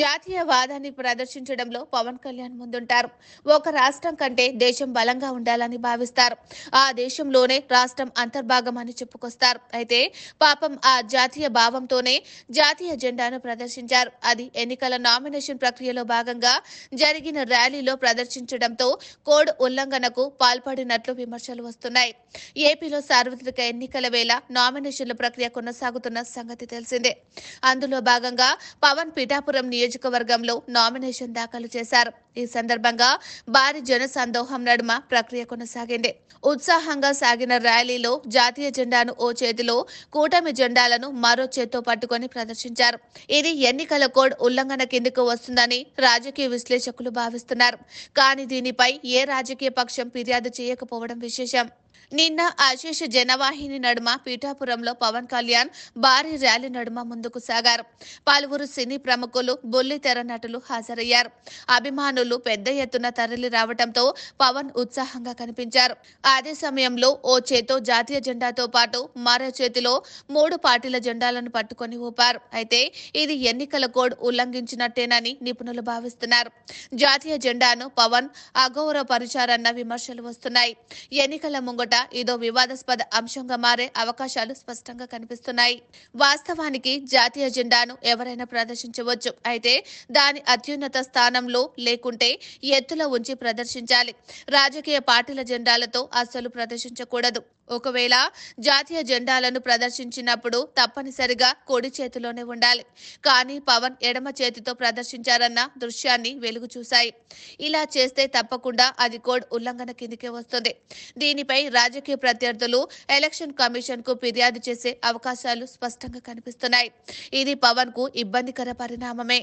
జాతీయవాదాన్ని ప్రదర్శించడంలో పవన్ కళ్యాణ్ ముందుంటారు ఒక రాష్ట్రం కంటే దేశం బలంగా ఉండాలని భావిస్తారు ఆ దేశంలోనే రాష్ట్రం అంతర్భాగం అని చెప్పుకొస్తారు అయితే పాపం ఆ జాతీయ భావంతోనే జాతీయ జెండాను ప్రదర్శించారు అది ఎన్నికల నామినేషన్ ప్రక్రియలో భాగంగా జరిగిన ర్యాలీలో ప్రదర్శించడంతో కోడ్ ఉల్లంఘనకు పాల్పడినట్లు విమర్శలు వస్తున్నాయి ఏపీలో సార్వత్రిక ఎన్నికల వేళ నామినేషన్ల ప్రక్రియ కొనసాగుతున్న సంగతి తెలిసిందే అందులో భాగంగా పవన్ పిఠాపురం నియోజకవర్గంలో నామినేషన్ దాఖలు చేశారు ఈ సందర్భంగా భారీ జన సందోహం నడుమ ప్రక్రియ కొనసాగింది ఉత్సాహంగా సాగిన ర్యాలీలో జాతీయ జెండాను ఓ చేతిలో కూటమి జెండాలను మరో చేత్తో పట్టుకొని ప్రదర్శించారు ఇది ఎన్నికల కోడ్ ఉల్లంఘన కిందకు వస్తుందని రాజకీయ విశ్లేషకులు భావిస్తున్నారు కానీ దీనిపై ఏ రాజకీయ పక్షం ఫిర్యాదు చేయకపోవడం విశేషం నిన్న ఆశీష్ జనవాహిని నడుమ పీఠాపురంలో పవన్ కళ్యాణ్ భారీ ర్యాలీ నడుమ ముందుకు సాగారు పలువురు సినీ ప్రముఖులు బుల్లితెర నటులు హాజరయ్యారు అభిమానులు పెద్ద ఎత్తున తరలి రావడంతో పవన్ ఉత్సాహంగా కనిపించారు అదే సమయంలో ఓ చేతో జాతీయ జెండాతో పాటు మరో చేతిలో మూడు పార్టీల జెండాలను పట్టుకొని ఊపారు అయితే ఇది ఎన్నికల కోడ్ ఉల్లంఘించినట్టేనని నిపుణులు భావిస్తున్నారు జాతీయ జెండాను పవన్ అగౌరవపరిచారన్న విమర్శలు వస్తున్నాయి ఎన్నికల ముంగ పూట ఇదో వివాదాస్పద అంశంగా మారే అవకాశాలు స్పష్టంగా కనిపిస్తున్నాయి వాస్తవానికి జాతీయ జెండాను ఎవరైనా ప్రదర్శించవచ్చు అయితే దాని అత్యున్నత స్థానంలో లేకుంటే ఎత్తులో ఉంచి ప్రదర్శించాలి రాజకీయ పార్టీల జెండాలతో అస్సలు ప్రదర్శించకూడదు ఒకవేళ జాతీయ జెండాలను ప్రదర్శించినప్పుడు తప్పనిసరిగా కొడి చేతిలోనే ఉండాలి కానీ పవన్ ఎడమ చేతితో ప్రదర్శించారన్న దృశ్యాన్ని వెలుగు చూశాయి ఇలా చేస్తే తప్పకుండా అది కోడ్ ఉల్లంఘన కిందికే వస్తుంది దీనిపై రాజకీయ ప్రత్యర్థులు ఎలక్షన్ కమిషన్ కు ఫిర్యాదు చేసే అవకాశాలు స్పష్టంగా కనిపిస్తున్నాయి ఇది పవన్ కు ఇబ్బందికర పరిణామమే